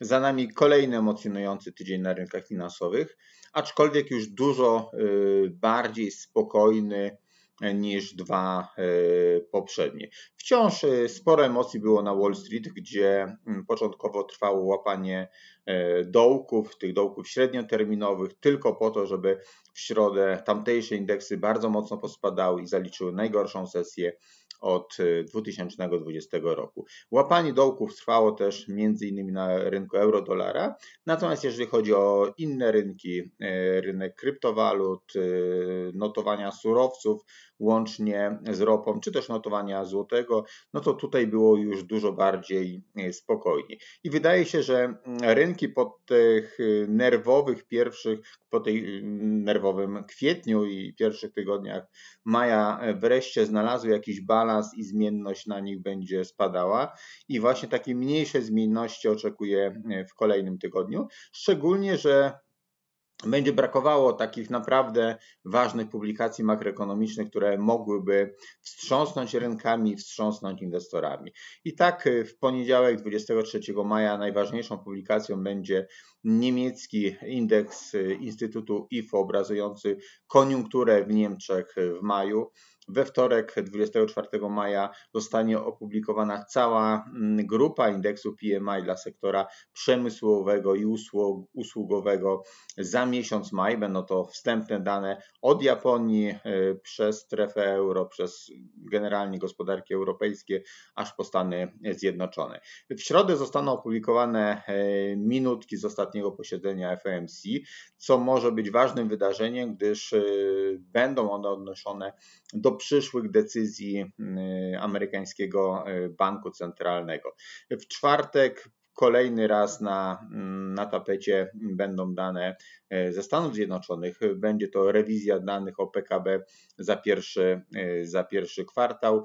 Za nami kolejny emocjonujący tydzień na rynkach finansowych, aczkolwiek już dużo y, bardziej spokojny e, niż dwa e, poprzednie. Wciąż e, sporo emocji było na Wall Street, gdzie mm, początkowo trwało łapanie dołków, tych dołków średnioterminowych, tylko po to, żeby w środę tamtejsze indeksy bardzo mocno pospadały i zaliczyły najgorszą sesję od 2020 y, roku. Łapanie dołków trwało też między innymi na rynku euro-dolara, natomiast jeżeli chodzi o inne rynki, y, rynek kryptowalut, y, notowania surowców, łącznie z ropą, czy też notowania złotego, no to tutaj było już dużo bardziej e, spokojnie. I wydaje się, że mm, rynki po tych y, nerwowych pierwszych, po tej y, nerwowym kwietniu i pierwszych tygodniach maja e, wreszcie znalazły jakiś balans i zmienność na nich będzie spadała i właśnie takie mniejsze zmienności oczekuję e, w kolejnym tygodniu, szczególnie, że będzie brakowało takich naprawdę ważnych publikacji makroekonomicznych, które mogłyby wstrząsnąć rynkami, wstrząsnąć inwestorami. I tak y, w poniedziałek 23 maja najważniejszą publikacją będzie niemiecki indeks y, Instytutu IFO obrazujący koniunkturę w Niemczech y, w maju. We wtorek, 24 maja, zostanie opublikowana cała mm, grupa indeksu PMI dla sektora przemysłowego i usługowego za miesiąc maj. Będą to wstępne dane od Japonii e, przez strefę euro, przez generalnie gospodarki europejskie, aż po Stany Zjednoczone. W środę zostaną opublikowane e, minutki z ostatniego posiedzenia FOMC, co może być ważnym wydarzeniem, gdyż e, będą one odnoszone do przyszłych decyzji y, amerykańskiego y, banku centralnego. W czwartek Kolejny raz na, mm, na tapecie będą dane E, ze Stanów Zjednoczonych. Będzie to rewizja danych o PKB za pierwszy, e, za pierwszy kwartał.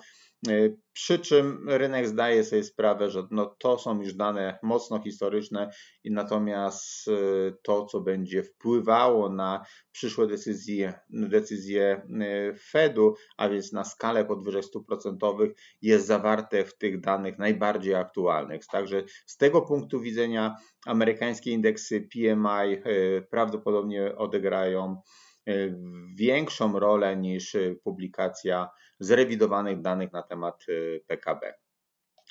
E, przy czym rynek zdaje sobie sprawę, że no to są już dane mocno historyczne, i natomiast to, co będzie wpływało na przyszłe decyzje, decyzje Fedu, a więc na skalę podwyżek stóp procentowych, jest zawarte w tych danych najbardziej aktualnych. Także z tego punktu widzenia amerykańskie indeksy PMI, prawdopodobnie prawdopodobnie odegrają e, większą rolę niż e, publikacja zrewidowanych danych na temat e, PKB.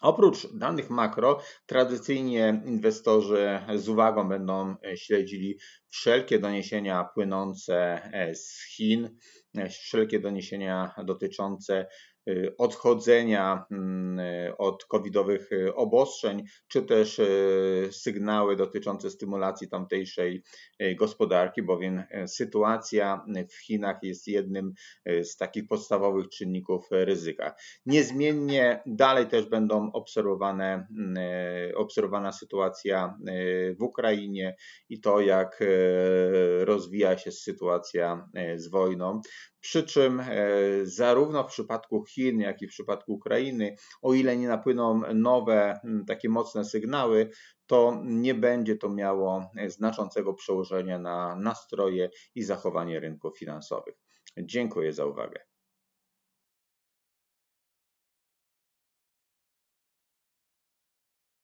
Oprócz danych makro, tradycyjnie inwestorzy z uwagą będą śledzili wszelkie doniesienia płynące z Chin, wszelkie doniesienia dotyczące y, odchodzenia mm, od covidowych y, obostrzeń, czy też y, sygnały dotyczące stymulacji tamtejszej gospodarki, bowiem sytuacja w Chinach jest jednym z takich podstawowych czynników ryzyka. Niezmiennie dalej też będą obserwowane, mm, obserwowana sytuacja w Ukrainie i to, jak rozwija się sytuacja z wojną. Przy czym e, zarówno w przypadku Chin, jak i w przypadku Ukrainy, o ile nie napłyną nowe, takie mocne sygnały, to nie będzie to miało e, znaczącego przełożenia na nastroje i zachowanie rynków finansowych. Dziękuję za uwagę.